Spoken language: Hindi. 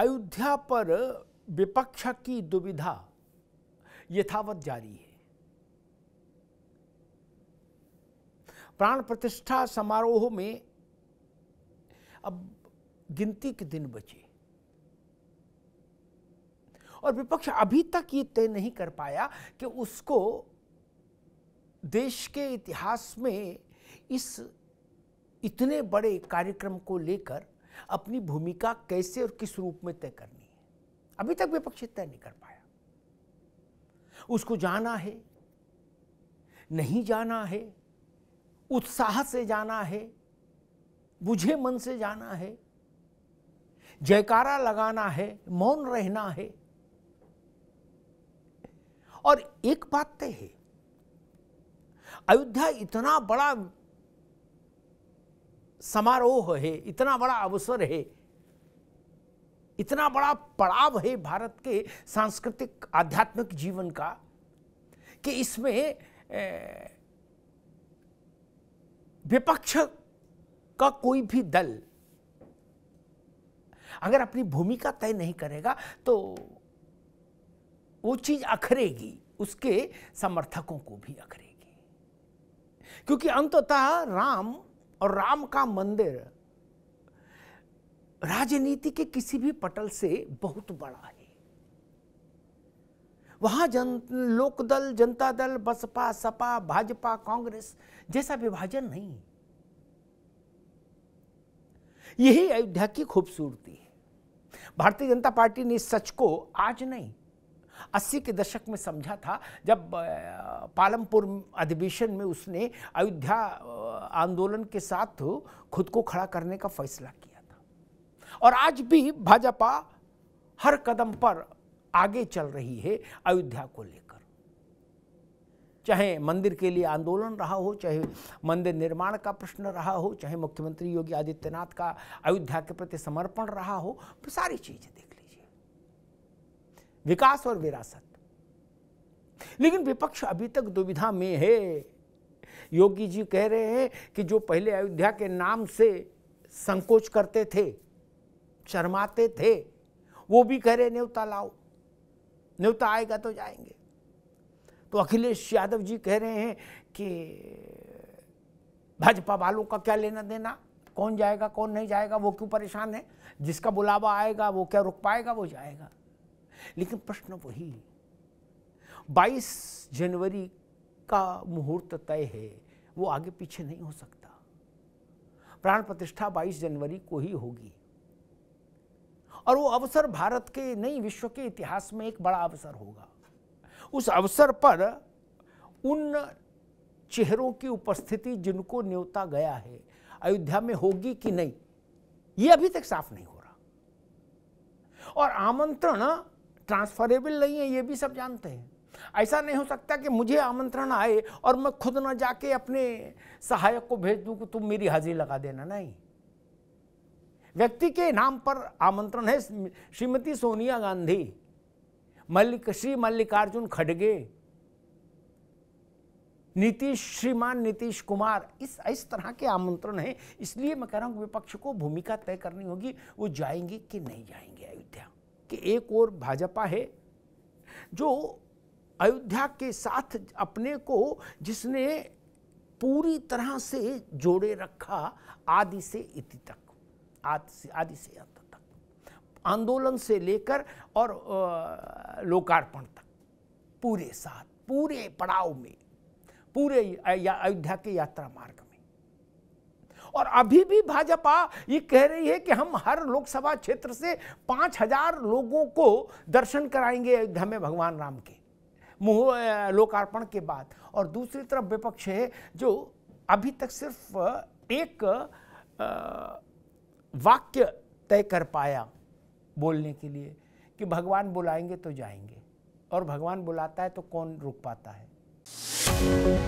अयोध्या पर विपक्ष की दुविधा यथावत जारी है प्राण प्रतिष्ठा समारोह में अब गिनती के दिन बचे और विपक्ष अभी तक ये तय नहीं कर पाया कि उसको देश के इतिहास में इस इतने बड़े कार्यक्रम को लेकर अपनी भूमिका कैसे और किस रूप में तय करनी है अभी तक विपक्ष तय नहीं कर पाया उसको जाना है नहीं जाना है उत्साह से जाना है बुझे मन से जाना है जयकारा लगाना है मौन रहना है और एक बात तय है अयोध्या इतना बड़ा समारोह है इतना बड़ा अवसर है इतना बड़ा पड़ाव है भारत के सांस्कृतिक आध्यात्मिक जीवन का कि इसमें विपक्ष का कोई भी दल अगर अपनी भूमिका तय नहीं करेगा तो वो चीज अखरेगी उसके समर्थकों को भी अखरेगी क्योंकि अंततः राम और राम का मंदिर राजनीति के किसी भी पटल से बहुत बड़ा है वहां जन लोकदल जनता दल बसपा सपा भाजपा कांग्रेस जैसा विभाजन नहीं यही अयोध्या की खूबसूरती है भारतीय जनता पार्टी ने सच को आज नहीं अस्सी के दशक में समझा था जब पालमपुर अधिवेशन में उसने अयोध्या आंदोलन के साथ खुद को खड़ा करने का फैसला किया था और आज भी भाजपा हर कदम पर आगे चल रही है अयोध्या को लेकर चाहे मंदिर के लिए आंदोलन रहा हो चाहे मंदिर निर्माण का प्रश्न रहा हो चाहे मुख्यमंत्री योगी आदित्यनाथ का अयोध्या के प्रति समर्पण रहा हो सारी चीज़ें देख विकास और विरासत लेकिन विपक्ष अभी तक दुविधा में है योगी जी कह रहे हैं कि जो पहले अयोध्या के नाम से संकोच करते थे शर्माते थे वो भी कह रहे न्योता लाओ न्योता आएगा तो जाएंगे तो अखिलेश यादव जी कह रहे हैं कि भाजपा वालों का क्या लेना देना कौन जाएगा कौन नहीं जाएगा वो क्यों परेशान है जिसका बुलावा आएगा वो क्या रुक पाएगा वो जाएगा लेकिन प्रश्न वही 22 जनवरी का मुहूर्त तय है वो आगे पीछे नहीं हो सकता प्राण प्रतिष्ठा 22 जनवरी को ही होगी और वो अवसर भारत के नहीं विश्व के इतिहास में एक बड़ा अवसर होगा उस अवसर पर उन चेहरों की उपस्थिति जिनको न्योता गया है अयोध्या में होगी कि नहीं ये अभी तक साफ नहीं हो रहा और आमंत्रण ट्रांसफरेबल नहीं है ये भी सब जानते हैं ऐसा नहीं हो सकता कि मुझे आमंत्रण आए और मैं खुद ना जाके अपने सहायक को भेज दूं कि तुम मेरी हाजिरी लगा देना नहीं व्यक्ति के नाम पर आमंत्रण है श्रीमती सोनिया गांधी मल्लिक श्री मल्लिकार्जुन खड़गे नीतीश श्रीमान नीतीश कुमार इस इस तरह के आमंत्रण है इसलिए मैं कह रहा हूं विपक्ष को भूमिका तय करनी होगी वो जाएंगे कि नहीं जाएंगे कि एक और भाजपा है जो अयोध्या के साथ अपने को जिसने पूरी तरह से जोड़े रखा आदि से इति तक आदि से आदि से अंत तक आंदोलन से लेकर और लोकार्पण तक पूरे साथ पूरे पड़ाव में पूरे अयोध्या के यात्रा मार्ग और अभी भी भाजपा ये कह रही है कि हम हर लोकसभा क्षेत्र से पांच हजार लोगों को दर्शन कराएंगे अयोध्या में भगवान राम के मुह लोकार्पण के बाद और दूसरी तरफ विपक्ष है जो अभी तक सिर्फ एक वाक्य तय कर पाया बोलने के लिए कि भगवान बुलाएंगे तो जाएंगे और भगवान बुलाता है तो कौन रुक पाता है